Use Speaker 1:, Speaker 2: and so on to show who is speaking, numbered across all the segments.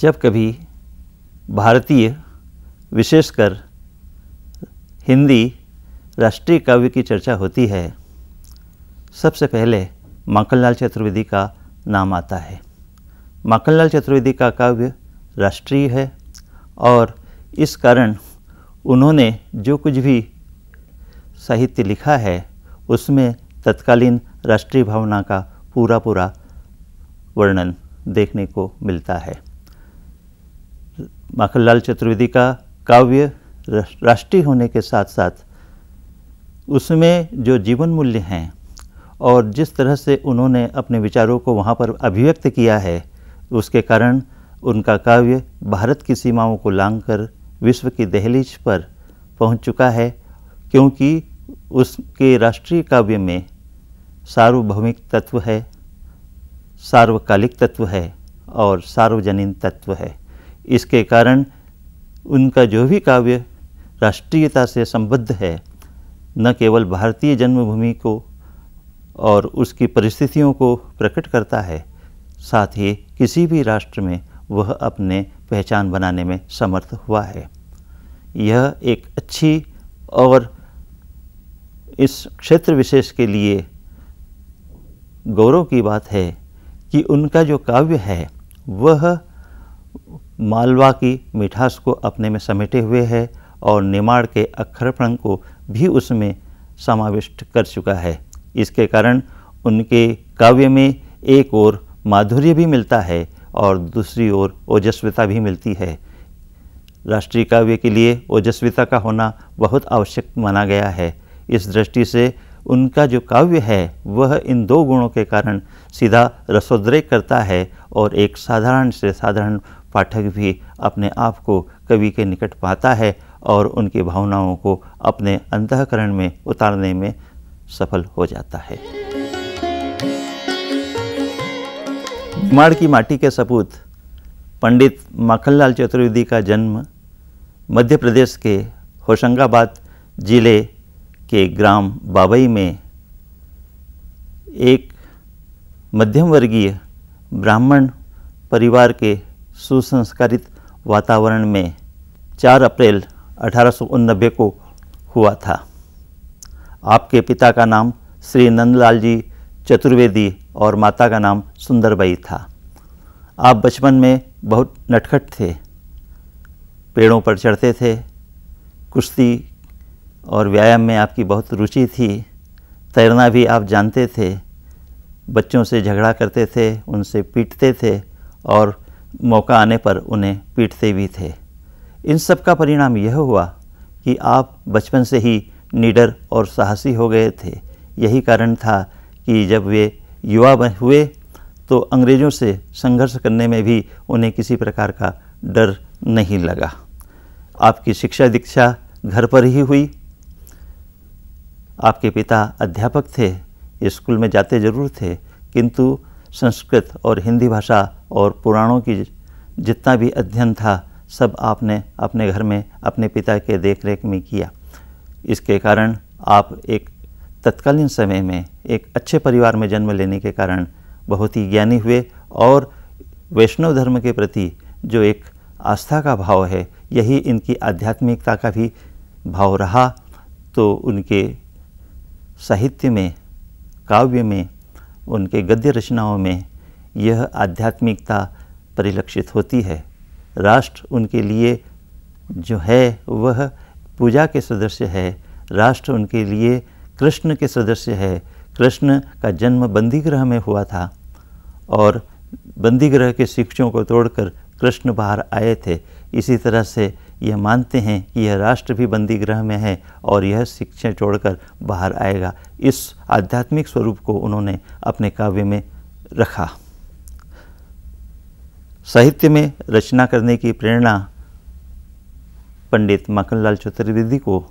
Speaker 1: जब कभी भारतीय विशेषकर हिंदी राष्ट्रीय काव्य की चर्चा होती है सबसे पहले माखनलाल चतुर्वेदी का नाम आता है माखनलाल चतुर्वेदी का काव्य राष्ट्रीय है और इस कारण उन्होंने जो कुछ भी साहित्य लिखा है उसमें तत्कालीन राष्ट्रीय भावना का पूरा पूरा वर्णन देखने को मिलता है माखनलाल चतुर्वेदी का काव्य राष्ट्रीय होने के साथ साथ उसमें जो जीवन मूल्य हैं और जिस तरह से उन्होंने अपने विचारों को वहाँ पर अभिव्यक्त किया है उसके कारण उनका काव्य भारत की सीमाओं को लांग कर विश्व की दहलीज पर पहुँच चुका है क्योंकि उसके राष्ट्रीय काव्य में सार्वभौमिक तत्व है सार्वकालिक तत्व है और सार्वजनीन तत्व है इसके कारण उनका जो भी काव्य राष्ट्रीयता से संबद्ध है न केवल भारतीय जन्मभूमि को और उसकी परिस्थितियों को प्रकट करता है साथ ही किसी भी राष्ट्र में वह अपने पहचान बनाने में समर्थ हुआ है यह एक अच्छी और इस क्षेत्र विशेष के लिए गौरव की बात है कि उनका जो काव्य है वह मालवा की मिठास को अपने में समेटे हुए है और निमाड़ के अक्षरपण को भी उसमें समाविष्ट कर चुका है इसके कारण उनके काव्य में एक ओर माधुर्य भी मिलता है और दूसरी ओर ओजस्विता भी मिलती है राष्ट्रीय काव्य के लिए ओजस्विता का होना बहुत आवश्यक माना गया है इस दृष्टि से उनका जो काव्य है वह इन दो गुणों के कारण सीधा रसोद्रेक करता है और एक साधारण से साधारण पाठक भी अपने आप को कवि के निकट पाता है और उनकी भावनाओं को अपने अंतकरण में उतारने में सफल हो जाता है निमाड़ की माटी के सपूत पंडित माखनलाल चतुर्वेदी का जन्म मध्य प्रदेश के होशंगाबाद जिले के ग्राम बाबई में एक मध्यम वर्गीय ब्राह्मण परिवार के सुसंस्कारित वातावरण में 4 अप्रैल अठारह को हुआ था आपके पिता का नाम श्री नंदलाल जी चतुर्वेदी और माता का नाम सुंदरबाई था आप बचपन में बहुत नटखट थे पेड़ों पर चढ़ते थे कुश्ती और व्यायाम में आपकी बहुत रुचि थी तैरना भी आप जानते थे बच्चों से झगड़ा करते थे उनसे पीटते थे और मौका आने पर उन्हें पीटते भी थे इन सब का परिणाम यह हुआ कि आप बचपन से ही निडर और साहसी हो गए थे यही कारण था कि जब वे युवा हुए तो अंग्रेज़ों से संघर्ष करने में भी उन्हें किसी प्रकार का डर नहीं लगा आपकी शिक्षा दीक्षा घर पर ही हुई आपके पिता अध्यापक थे स्कूल में जाते ज़रूर थे किंतु संस्कृत और हिंदी भाषा और पुराणों की जितना भी अध्ययन था सब आपने अपने घर में अपने पिता के देखरेख में किया इसके कारण आप एक तत्कालीन समय में एक अच्छे परिवार में जन्म लेने के कारण बहुत ही ज्ञानी हुए और वैष्णव धर्म के प्रति जो एक आस्था का भाव है यही इनकी आध्यात्मिकता का भी भाव रहा तो उनके साहित्य में काव्य में उनके गद्य रचनाओं में यह आध्यात्मिकता परिलक्षित होती है राष्ट्र उनके लिए जो है वह पूजा के सदस्य है राष्ट्र उनके लिए कृष्ण के सदस्य है कृष्ण का जन्म बंदीगृह में हुआ था और बंदीगृह के शिक्षों को तोड़कर कृष्ण बाहर आए थे इसी तरह से यह मानते हैं कि यह राष्ट्र भी बंदी गृह में है और यह शिक्षा छोड़कर बाहर आएगा इस आध्यात्मिक स्वरूप को उन्होंने अपने काव्य में रखा साहित्य में रचना करने की प्रेरणा पंडित मक्खनलाल चतुर्वेदी को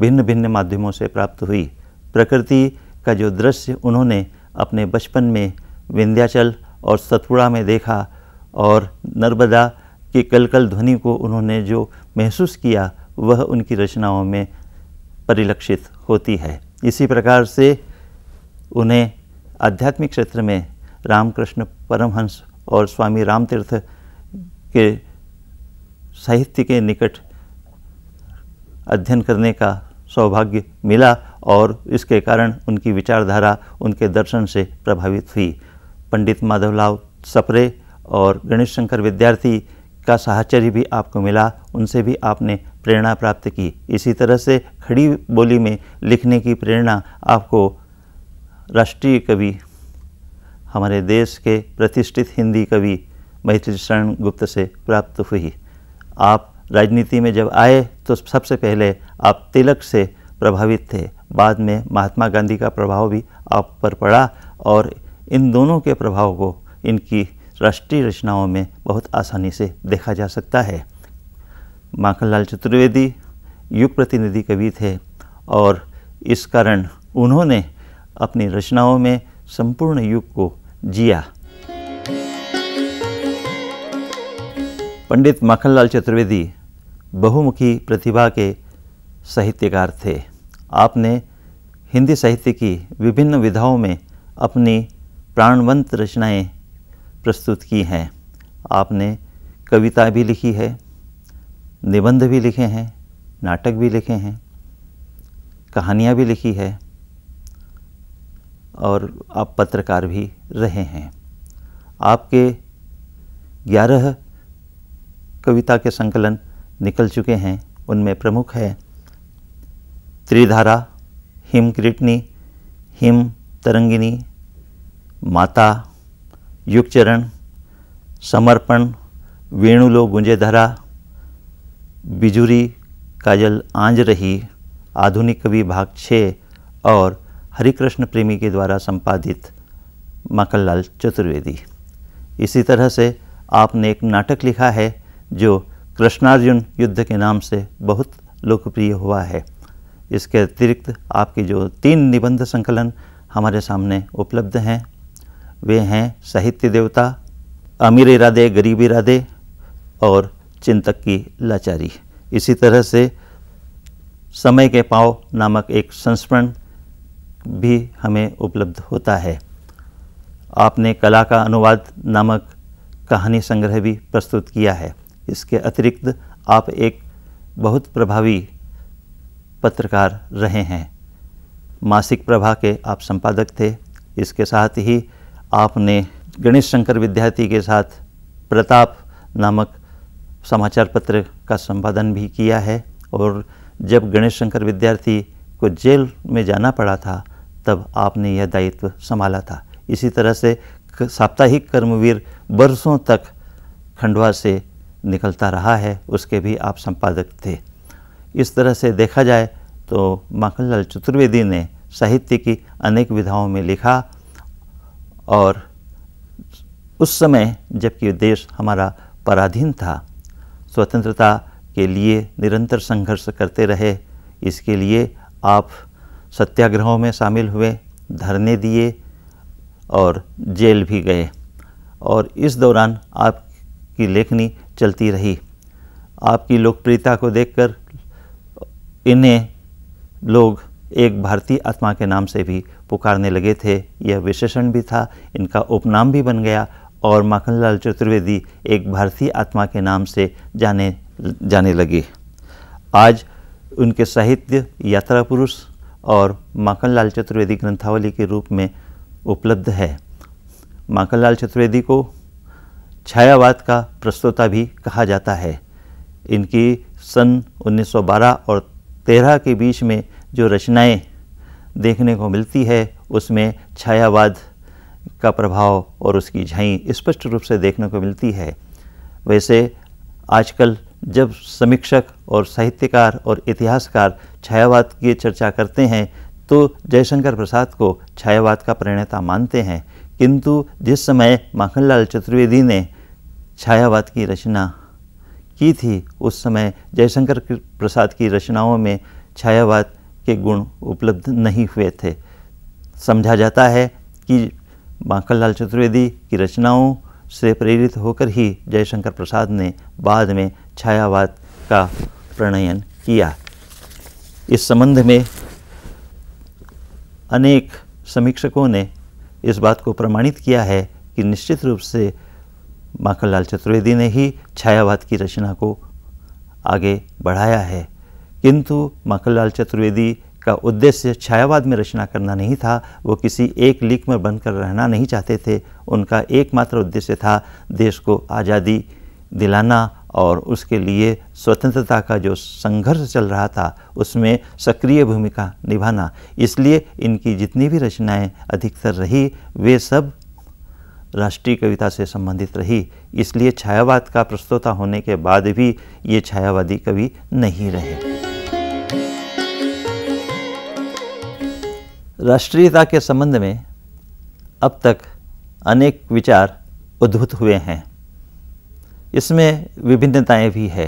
Speaker 1: भिन्न भिन्न माध्यमों से प्राप्त हुई प्रकृति का जो दृश्य उन्होंने अपने बचपन में विंध्याचल और सतपुड़ा में देखा और नर्मदा की कलकल ध्वनि को उन्होंने जो महसूस किया वह उनकी रचनाओं में परिलक्षित होती है इसी प्रकार से उन्हें आध्यात्मिक क्षेत्र में रामकृष्ण परमहंस और स्वामी रामतीर्थ के साहित्य के निकट अध्ययन करने का सौभाग्य मिला और इसके कारण उनकी विचारधारा उनके दर्शन से प्रभावित हुई पंडित माधवलाल सपरे और गणेश शंकर विद्यार्थी का साहचर्य भी आपको मिला उनसे भी आपने प्रेरणा प्राप्त की इसी तरह से खड़ी बोली में लिखने की प्रेरणा आपको राष्ट्रीय कवि हमारे देश के प्रतिष्ठित हिंदी कवि मैत्री शरण गुप्त से प्राप्त हुई आप राजनीति में जब आए तो सबसे पहले आप तिलक से प्रभावित थे बाद में महात्मा गांधी का प्रभाव भी आप पर पड़ा और इन दोनों के प्रभाव को इनकी राष्ट्रीय रचनाओं में बहुत आसानी से देखा जा सकता है माखनलाल चतुर्वेदी युग प्रतिनिधि कवि थे और इस कारण उन्होंने अपनी रचनाओं में संपूर्ण युग को जिया पंडित माखनलाल चतुर्वेदी बहुमुखी प्रतिभा के साहित्यकार थे आपने हिंदी साहित्य की विभिन्न विधाओं में अपनी प्राणवंत रचनाएं प्रस्तुत की हैं आपने कविता भी लिखी है निबंध भी लिखे हैं नाटक भी लिखे हैं कहानियाँ भी लिखी है और आप पत्रकार भी रहे हैं आपके ग्यारह कविता के संकलन निकल चुके हैं उनमें प्रमुख है त्रिधारा हिम क्रीटनी हिम तरंगिनी माता युगचरण समर्पण वेणुलो गुंजे धरा बिजुरी काजल आंज रही आधुनिक कवि भाग छः और हरिकृष्ण प्रेमी के द्वारा संपादित मक्खनलाल चतुर्वेदी इसी तरह से आपने एक नाटक लिखा है जो कृष्णार्जुन युद्ध के नाम से बहुत लोकप्रिय हुआ है इसके अतिरिक्त आपके जो तीन निबंध संकलन हमारे सामने उपलब्ध हैं वे हैं साहित्य देवता अमीर इरादे गरीब इरादे और चिंतक की लाचारी इसी तरह से समय के पाँव नामक एक संस्मरण भी हमें उपलब्ध होता है आपने कला का अनुवाद नामक कहानी संग्रह भी प्रस्तुत किया है इसके अतिरिक्त आप एक बहुत प्रभावी पत्रकार रहे हैं मासिक प्रभा के आप संपादक थे इसके साथ ही आपने गणेश शंकर विद्यार्थी के साथ प्रताप नामक समाचार पत्र का संपादन भी किया है और जब गणेश शंकर विद्यार्थी को जेल में जाना पड़ा था तब आपने यह दायित्व संभाला था इसी तरह से साप्ताहिक कर्मवीर बरसों तक खंडवा से निकलता रहा है उसके भी आप संपादक थे इस तरह से देखा जाए तो माखनलाल चतुर्वेदी ने साहित्य की अनेक विधाओं में लिखा और उस समय जबकि देश हमारा पराधीन था स्वतंत्रता के लिए निरंतर संघर्ष करते रहे इसके लिए आप सत्याग्रहों में शामिल हुए धरने दिए और जेल भी गए और इस दौरान आपकी लेखनी चलती रही आपकी लोकप्रियता को देखकर इन्हें लोग एक भारतीय आत्मा के नाम से भी पुकारने लगे थे यह विशेषण भी था इनका उपनाम भी बन गया और माखनलाल चतुर्वेदी एक भारतीय आत्मा के नाम से जाने जाने लगे आज उनके साहित्य यात्रा पुरुष और माखनलाल चतुर्वेदी ग्रंथावली के रूप में उपलब्ध है माखनलाल चतुर्वेदी को छायावाद का प्रस्तोता भी कहा जाता है इनकी सन 1912 और 13 के बीच में जो रचनाएं देखने को मिलती है उसमें छायावाद का प्रभाव और उसकी झाई स्पष्ट रूप से देखने को मिलती है वैसे आजकल जब समीक्षक और साहित्यकार और इतिहासकार छायावाद की चर्चा करते हैं तो जयशंकर प्रसाद को छायावाद का प्रणेता मानते हैं किंतु जिस समय माखनलाल चतुर्वेदी ने छायावाद की रचना की थी उस समय जयशंकर प्रसाद की रचनाओं में छायावाद के गुण उपलब्ध नहीं हुए थे समझा जाता है कि माखन लाल चतुर्वेदी की रचनाओं से प्रेरित होकर ही जयशंकर प्रसाद ने बाद में छायावाद का प्रणयन किया इस संबंध में अनेक समीक्षकों ने इस बात को प्रमाणित किया है कि निश्चित रूप से माखनलाल चतुर्वेदी ने ही छायावाद की रचना को आगे बढ़ाया है किंतु मखनलाल चतुर्वेदी का उद्देश्य छायावाद में रचना करना नहीं था वो किसी एक लीक में बनकर रहना नहीं चाहते थे उनका एकमात्र उद्देश्य था देश को आज़ादी दिलाना और उसके लिए स्वतंत्रता का जो संघर्ष चल रहा था उसमें सक्रिय भूमिका निभाना इसलिए इनकी जितनी भी रचनाएं अधिकतर रही वे सब राष्ट्रीय कविता से संबंधित रही इसलिए छायावाद का प्रस्तोता होने के बाद भी ये छायावादी कवि नहीं रहे राष्ट्रीयता के संबंध में अब तक अनेक विचार उद्भूत हुए हैं इसमें विभिन्नताएं भी है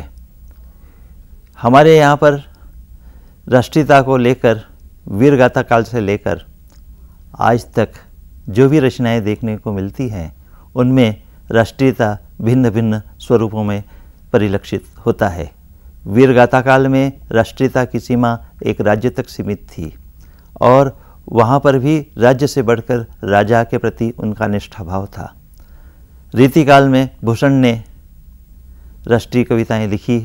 Speaker 1: हमारे यहाँ पर राष्ट्रीयता को लेकर वीरगाथा काल से लेकर आज तक जो भी रचनाएं देखने को मिलती हैं उनमें राष्ट्रीयता भिन्न भिन्न स्वरूपों में परिलक्षित होता है वीरगाथा काल में राष्ट्रीयता की सीमा एक राज्य तक सीमित थी और वहाँ पर भी राज्य से बढ़कर राजा के प्रति उनका निष्ठा भाव था रीतिकाल में भूषण ने राष्ट्रीय कविताएं लिखी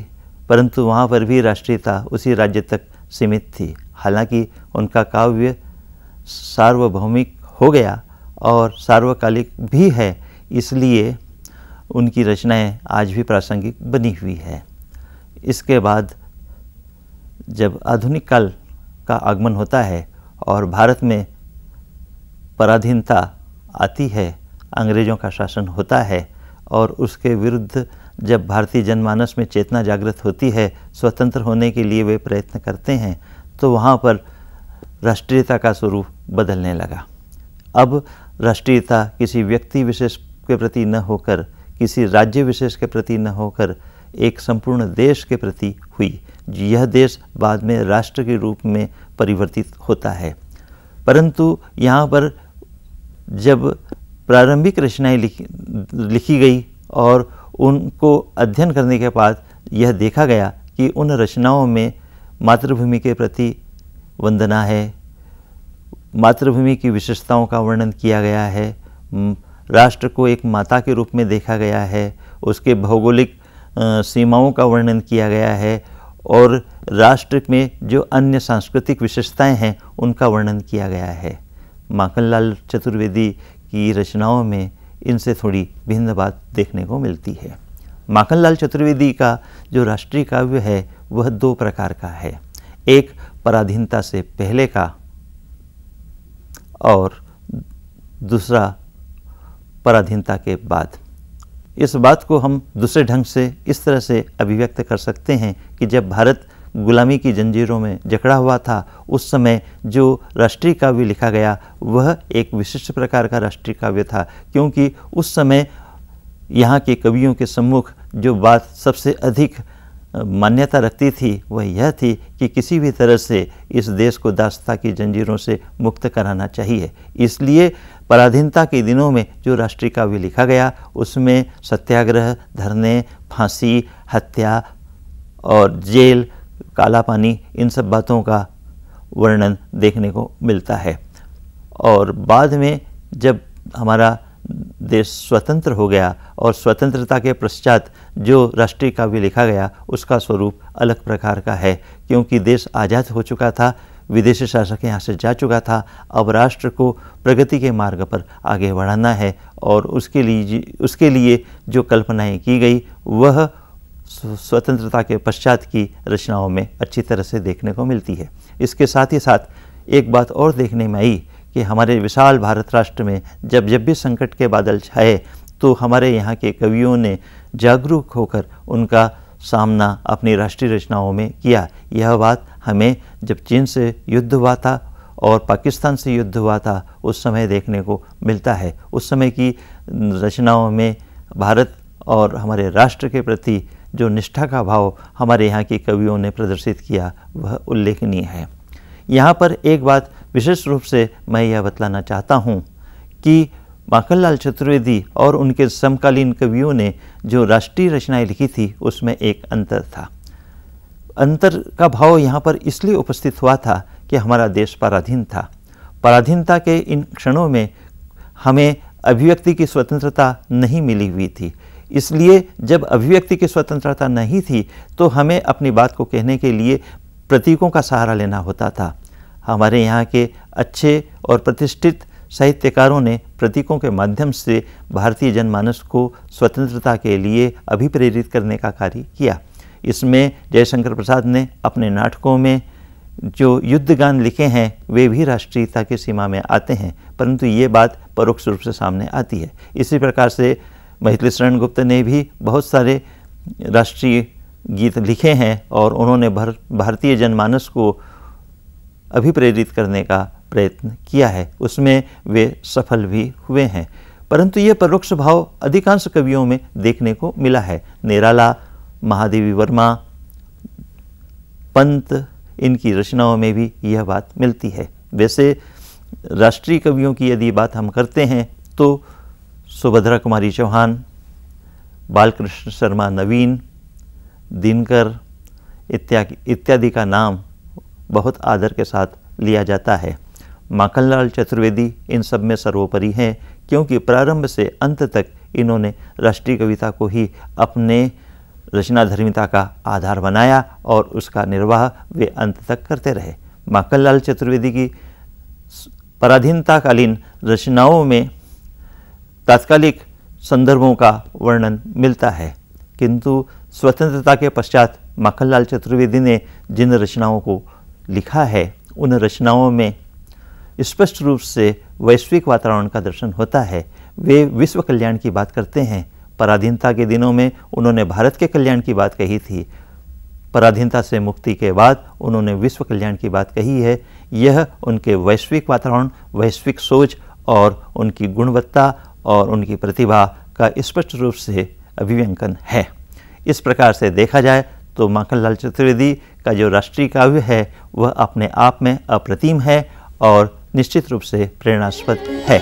Speaker 1: परंतु वहाँ पर भी राष्ट्रीयता उसी राज्य तक सीमित थी हालांकि उनका काव्य सार्वभौमिक हो गया और सार्वकालिक भी है इसलिए उनकी रचनाएं आज भी प्रासंगिक बनी हुई है इसके बाद जब आधुनिक काल का आगमन होता है और भारत में पराधीनता आती है अंग्रेज़ों का शासन होता है और उसके विरुद्ध जब भारतीय जनमानस में चेतना जागृत होती है स्वतंत्र होने के लिए वे प्रयत्न करते हैं तो वहाँ पर राष्ट्रीयता का स्वरूप बदलने लगा अब राष्ट्रीयता किसी व्यक्ति विशेष के प्रति न होकर किसी राज्य विशेष के प्रति न होकर एक संपूर्ण देश के प्रति हुई यह देश बाद में राष्ट्र के रूप में परिवर्तित होता है परंतु यहाँ पर जब प्रारंभिक रचनाएँ लिखी, लिखी गई और उनको अध्ययन करने के बाद यह देखा गया कि उन रचनाओं में मातृभूमि के प्रति वंदना है मातृभूमि की विशेषताओं का वर्णन किया गया है राष्ट्र को एक माता के रूप में देखा गया है उसके भौगोलिक सीमाओं का वर्णन किया गया है और राष्ट्र में जो अन्य सांस्कृतिक विशेषताएं हैं उनका वर्णन किया गया है माखनलाल चतुर्वेदी की रचनाओं में इनसे थोड़ी भिन्न बात देखने को मिलती है माखनलाल चतुर्वेदी का जो राष्ट्रीय काव्य है वह दो प्रकार का है एक पराधीनता से पहले का और दूसरा पराधीनता के बाद इस बात को हम दूसरे ढंग से इस तरह से अभिव्यक्त कर सकते हैं कि जब भारत गुलामी की जंजीरों में जकड़ा हुआ था उस समय जो राष्ट्रीय काव्य लिखा गया वह एक विशिष्ट प्रकार का राष्ट्रीय काव्य था क्योंकि उस समय यहाँ के कवियों के सम्मुख जो बात सबसे अधिक मान्यता रखती थी वह यह थी कि किसी भी तरह से इस देश को दासता की जंजीरों से मुक्त कराना चाहिए इसलिए पराधीनता के दिनों में जो राष्ट्रीय काव्य लिखा गया उसमें सत्याग्रह धरने फांसी हत्या और जेल काला पानी इन सब बातों का वर्णन देखने को मिलता है और बाद में जब हमारा देश स्वतंत्र हो गया और स्वतंत्रता के पश्चात जो राष्ट्रीय काव्य लिखा गया उसका स्वरूप अलग प्रकार का है क्योंकि देश आज़ाद हो चुका था विदेशी शासक यहाँ से जा चुका था अब राष्ट्र को प्रगति के मार्ग पर आगे बढ़ाना है और उसके लिए उसके लिए जो कल्पनाएं की गई वह स्वतंत्रता के पश्चात की रचनाओं में अच्छी तरह से देखने को मिलती है इसके साथ ही साथ एक बात और देखने में आई कि हमारे विशाल भारत राष्ट्र में जब जब भी संकट के बादल छाए तो हमारे यहाँ के कवियों ने जागरूक होकर उनका सामना अपनी राष्ट्रीय रचनाओं में किया यह बात हमें जब चीन से युद्ध हुआ था और पाकिस्तान से युद्ध हुआ था उस समय देखने को मिलता है उस समय की रचनाओं में भारत और हमारे राष्ट्र के प्रति जो निष्ठा का भाव हमारे यहाँ के कवियों ने प्रदर्शित किया वह उल्लेखनीय है यहाँ पर एक बात विशेष रूप से मैं यह बतलाना चाहता हूँ कि माखनलाल चतुर्वेदी और उनके समकालीन कवियों ने जो राष्ट्रीय रचनाएं लिखी थी उसमें एक अंतर था अंतर का भाव यहाँ पर इसलिए उपस्थित हुआ था कि हमारा देश पराधीन था पराधीनता के इन क्षणों में हमें अभिव्यक्ति की स्वतंत्रता नहीं मिली हुई थी इसलिए जब अभिव्यक्ति की स्वतंत्रता नहीं थी तो हमें अपनी बात को कहने के लिए प्रतीकों का सहारा लेना होता था हमारे यहाँ के अच्छे और प्रतिष्ठित साहित्यकारों ने प्रतीकों के माध्यम से भारतीय जनमानस को स्वतंत्रता के लिए अभिप्रेरित करने का कार्य किया इसमें जयशंकर प्रसाद ने अपने नाटकों में जो युद्ध गान लिखे हैं वे भी राष्ट्रीयता की सीमा में आते हैं परंतु ये बात परोक्ष रूप से सामने आती है इसी प्रकार से मैथिली शरण गुप्त ने भी बहुत सारे राष्ट्रीय गीत लिखे हैं और उन्होंने भर भारतीय जनमानस को अभिप्रेरित करने का प्रयत्न किया है उसमें वे सफल भी हुए हैं परंतु यह परोक्ष भाव अधिकांश कवियों में देखने को मिला है निराला महादेवी वर्मा पंत इनकी रचनाओं में भी यह बात मिलती है वैसे राष्ट्रीय कवियों की यदि बात हम करते हैं तो सुभद्रा कुमारी चौहान बालकृष्ण शर्मा नवीन दिनकर इत्यादि इत्यादि का नाम बहुत आदर के साथ लिया जाता है माखनलाल चतुर्वेदी इन सब में सर्वोपरि हैं क्योंकि प्रारंभ से अंत तक इन्होंने राष्ट्रीय कविता को ही अपने रचना धर्मिता का आधार बनाया और उसका निर्वाह वे अंत तक करते रहे माखनलाल चतुर्वेदी की पराधीनताकालीन रचनाओं में तात्कालिक संदर्भों का वर्णन मिलता है किंतु स्वतंत्रता के पश्चात माखनलाल चतुर्वेदी ने जिन रचनाओं को लिखा है उन रचनाओं में स्पष्ट रूप से वैश्विक वातावरण का दर्शन होता है वे विश्व कल्याण की बात करते हैं पराधीनता के दिनों में उन्होंने भारत के कल्याण की बात कही थी पराधीनता से मुक्ति के बाद उन्होंने विश्व कल्याण की बात कही है यह उनके वैश्विक वातावरण वैश्विक सोच और उनकी गुणवत्ता और उनकी प्रतिभा का स्पष्ट रूप से अभिव्यंकन है इस प्रकार से देखा जाए तो माखनलाल चतुर्वेदी का जो राष्ट्रीय काव्य है वह अपने आप में अप्रतिम है और निश्चित रूप से प्रेरणास्पद है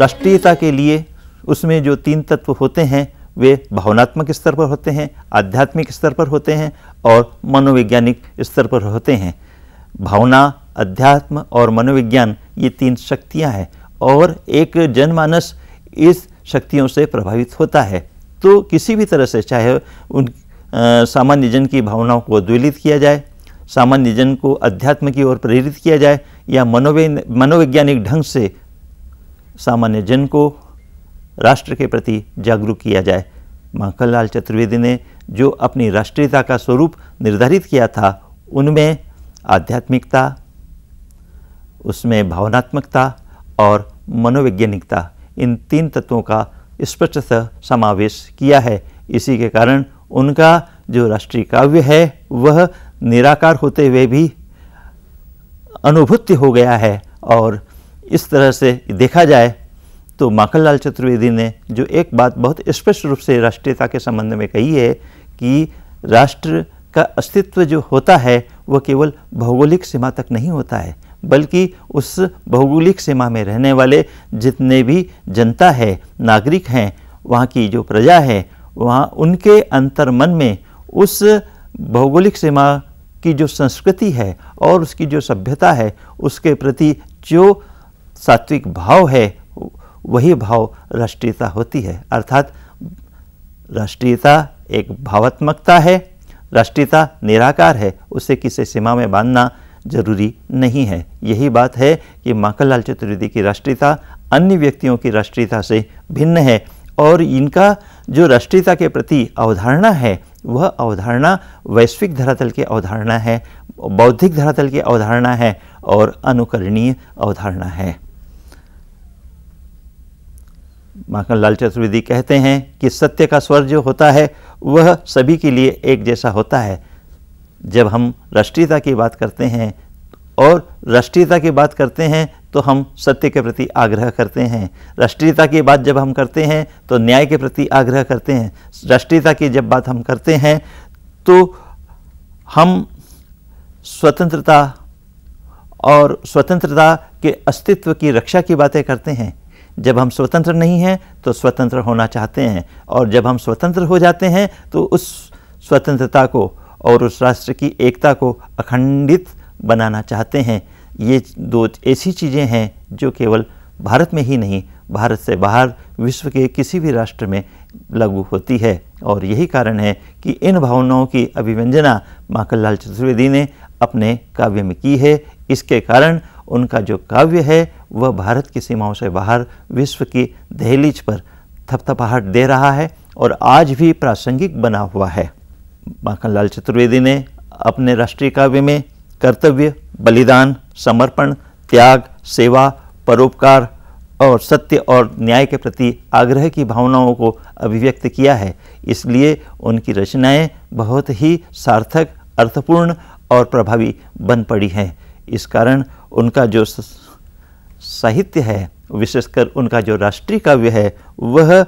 Speaker 1: राष्ट्रीयता के लिए उसमें जो तीन तत्व होते हैं वे भावनात्मक स्तर पर होते हैं आध्यात्मिक स्तर पर होते हैं और मनोवैज्ञानिक स्तर पर होते हैं भावना अध्यात्म और मनोविज्ञान ये तीन शक्तियाँ हैं और एक जनमानस इस शक्तियों से प्रभावित होता है तो किसी भी तरह से चाहे उन सामान्य जन की भावनाओं को द्विलित किया जाए सामान्य जन को अध्यात्म की ओर प्रेरित किया जाए या मनोवे मनोवैज्ञानिक ढंग से सामान्य जन को राष्ट्र के प्रति जागरूक किया जाए माखन लाल चतुर्वेदी ने जो अपनी राष्ट्रीयता का स्वरूप निर्धारित किया था उनमें आध्यात्मिकता उसमें भावनात्मकता और मनोवैज्ञानिकता इन तीन तत्वों का स्पष्टतः समावेश किया है इसी के कारण उनका जो राष्ट्रीय काव्य है वह निराकार होते हुए भी अनुभूत हो गया है और इस तरह से देखा जाए तो माखनलाल चतुर्वेदी ने जो एक बात बहुत स्पष्ट रूप से राष्ट्रीयता के संबंध में कही है कि राष्ट्र का अस्तित्व जो होता है वह केवल भौगोलिक सीमा तक नहीं होता है बल्कि उस भौगोलिक सीमा में रहने वाले जितने भी जनता है नागरिक हैं वहाँ की जो प्रजा है वहाँ उनके अंतर मन में उस भौगोलिक सीमा की जो संस्कृति है और उसकी जो सभ्यता है उसके प्रति जो सात्विक भाव है वही भाव राष्ट्रीयता होती है अर्थात राष्ट्रीयता एक भावात्मकता है राष्ट्रीयता निराकार है उसे किसी सीमा में बांधना जरूरी नहीं है यही बात है कि माखनलाल चतुर्वेदी की राष्ट्रीयता अन्य व्यक्तियों की राष्ट्रीयता से भिन्न है और इनका जो राष्ट्रीयता के प्रति अवधारणा है वह अवधारणा वैश्विक धरातल की अवधारणा है बौद्धिक धरातल की अवधारणा है और अनुकरणीय अवधारणा है माखन लाल चतुर्वेदी कहते हैं कि सत्य का स्वर जो होता है वह सभी के लिए एक जैसा होता है जब हम राष्ट्रीयता की बात करते हैं और राष्ट्रीयता की बात करते हैं तो हम सत्य के प्रति आग्रह करते हैं राष्ट्रीयता की बात जब हम करते हैं तो न्याय के प्रति आग्रह करते हैं राष्ट्रीयता की जब बात हम करते हैं तो हम स्वतंत्रता और स्वतंत्रता के अस्तित्व की रक्षा की बातें करते हैं जब हम स्वतंत्र नहीं हैं तो स्वतंत्र होना चाहते हैं और जब हम स्वतंत्र हो जाते हैं तो उस स्वतंत्रता को और उस राष्ट्र की एकता को अखंडित बनाना चाहते हैं ये दो ऐसी चीज़ें हैं जो केवल भारत में ही नहीं भारत से बाहर विश्व के किसी भी राष्ट्र में लागू होती है और यही कारण है कि इन भावनाओं की अभिव्यंजना लाल चतुर्वेदी ने अपने काव्य में की है इसके कारण उनका जो काव्य है वह भारत की सीमाओं से बाहर विश्व की दहलीज पर थपथपाहट दे रहा है और आज भी प्रासंगिक बना हुआ है माखनलाल चतुर्वेदी ने अपने राष्ट्रीय काव्य में कर्तव्य बलिदान समर्पण त्याग सेवा परोपकार और सत्य और न्याय के प्रति आग्रह की भावनाओं को अभिव्यक्त किया है इसलिए उनकी रचनाएं बहुत ही सार्थक अर्थपूर्ण और प्रभावी बन पड़ी हैं इस कारण उनका जो साहित्य है विशेषकर उनका जो राष्ट्रीय काव्य है वह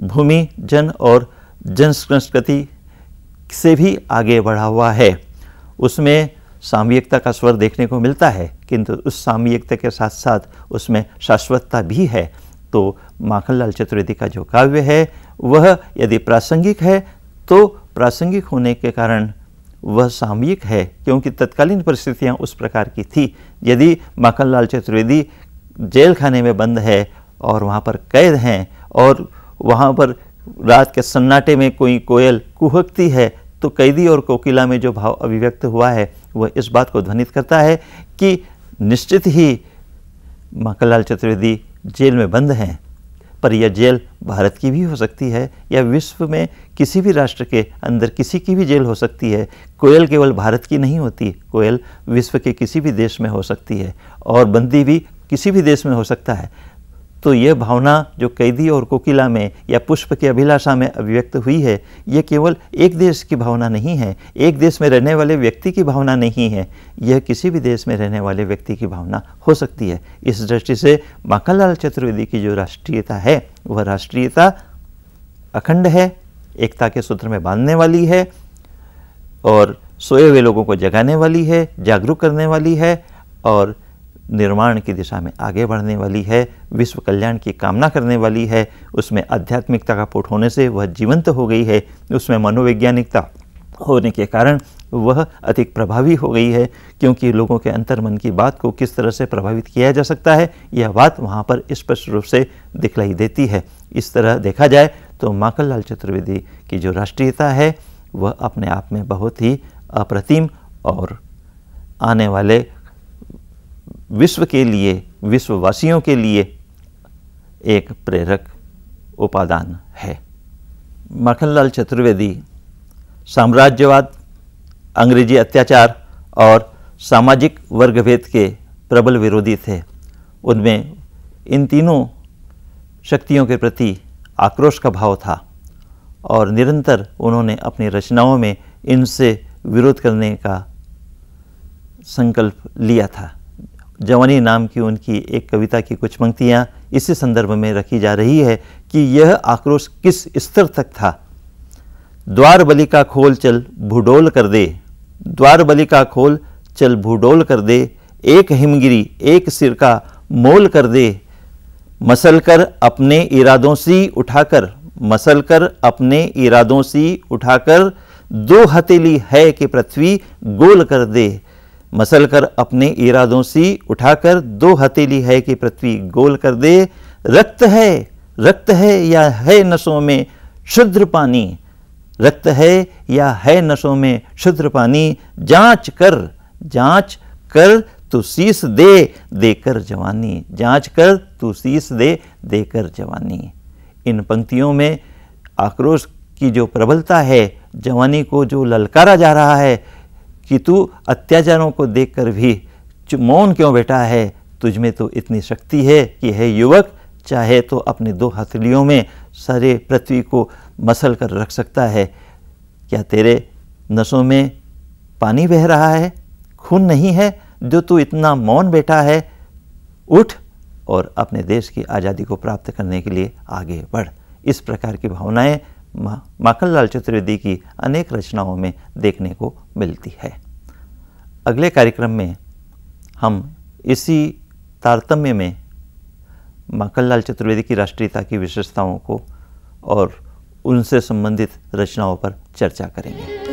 Speaker 1: भूमि जन और जन संस्कृति से भी आगे बढ़ा हुआ है उसमें सामयिकता का स्वर देखने को मिलता है किंतु उस सामयिकता के साथ साथ उसमें शाश्वतता भी है तो माखनलाल चतुर्वेदी का जो काव्य है वह यदि प्रासंगिक है तो प्रासंगिक होने के कारण वह सामयिक है क्योंकि तत्कालीन परिस्थितियां उस प्रकार की थी यदि माखनलाल चतुर्वेदी जेल खाने में बंद है और वहाँ पर कैद हैं और वहाँ पर रात के सन्नाटे में कोई कोयल कुहकती है तो कैदी और कोकिला में जो भाव अभिव्यक्त हुआ है वह इस बात को ध्वनित करता है कि निश्चित ही माखनलाल चतुर्वेदी जेल में बंद हैं पर यह जेल भारत की भी हो सकती है या विश्व में किसी भी राष्ट्र के अंदर किसी की भी जेल हो सकती है कोयल केवल भारत की नहीं होती कोयल विश्व के किसी भी देश में हो सकती है और बंदी भी किसी भी देश में हो सकता है तो यह भावना जो कैदी और कोकिला में या पुष्प की अभिलाषा में अभिव्यक्त हुई है यह केवल एक देश की भावना नहीं है एक देश में रहने वाले व्यक्ति की भावना नहीं है यह किसी भी देश में रहने वाले व्यक्ति की भावना हो सकती है इस दृष्टि से माखनलाल चतुर्वेदी की जो राष्ट्रीयता है वह राष्ट्रीयता अखंड है एकता के सूत्र में बांधने वाली है और सोए हुए लोगों को जगाने वाली है जागरूक करने वाली है और निर्माण की दिशा में आगे बढ़ने वाली है विश्व कल्याण की कामना करने वाली है उसमें आध्यात्मिकता का पुट होने से वह जीवंत हो गई है उसमें मनोवैज्ञानिकता होने के कारण वह अधिक प्रभावी हो गई है क्योंकि लोगों के अंतर मन की बात को किस तरह से प्रभावित किया जा सकता है यह बात वहाँ पर स्पष्ट रूप से दिखलाई देती है इस तरह देखा जाए तो माखन लाल चतुर्वेदी की जो राष्ट्रीयता है वह अपने आप में बहुत ही अप्रतिम और आने वाले विश्व के लिए विश्ववासियों के लिए एक प्रेरक उपादान है मखनलाल चतुर्वेदी साम्राज्यवाद अंग्रेजी अत्याचार और सामाजिक वर्गभेद के प्रबल विरोधी थे उनमें इन तीनों शक्तियों के प्रति आक्रोश का भाव था और निरंतर उन्होंने अपनी रचनाओं में इनसे विरोध करने का संकल्प लिया था जवानी नाम की उनकी एक कविता की कुछ पंक्तियाँ इसी संदर्भ में रखी जा रही है कि यह आक्रोश किस स्तर तक था द्वार बलि का खोल चल भूडोल कर दे द्वार बलि का खोल चल भूडोल कर दे एक हिमगिरी एक सिर का मोल कर दे मसल कर अपने इरादों से उठाकर मसल कर अपने इरादों से उठाकर दो हथेली है कि पृथ्वी गोल कर दे मसल कर अपने इरादों से उठाकर दो हथेली है कि पृथ्वी गोल कर दे रक्त है रक्त है या है नसों में शुद्ध पानी रक्त है या है नसों में शुद्र पानी जांच कर जांच कर तू शीस दे देकर जवानी जांच कर तू शीस दे देकर जवानी इन पंक्तियों में आक्रोश की जो प्रबलता है जवानी को जो ललकारा जा रहा है कि तू अत्याचारों को देखकर भी मौन क्यों बैठा है तुझ में तो इतनी शक्ति है कि है युवक चाहे तो अपने दो हथलियों में सारे पृथ्वी को मसल कर रख सकता है क्या तेरे नसों में पानी बह रहा है खून नहीं है जो तू इतना मौन बैठा है उठ और अपने देश की आज़ादी को प्राप्त करने के लिए आगे बढ़ इस प्रकार की भावनाएं माखनलाल चतुर्वेदी की अनेक रचनाओं में देखने को मिलती है अगले कार्यक्रम में हम इसी तारतम्य में माखनलाल चतुर्वेदी की राष्ट्रीयता की विशेषताओं को और उनसे संबंधित रचनाओं पर चर्चा करेंगे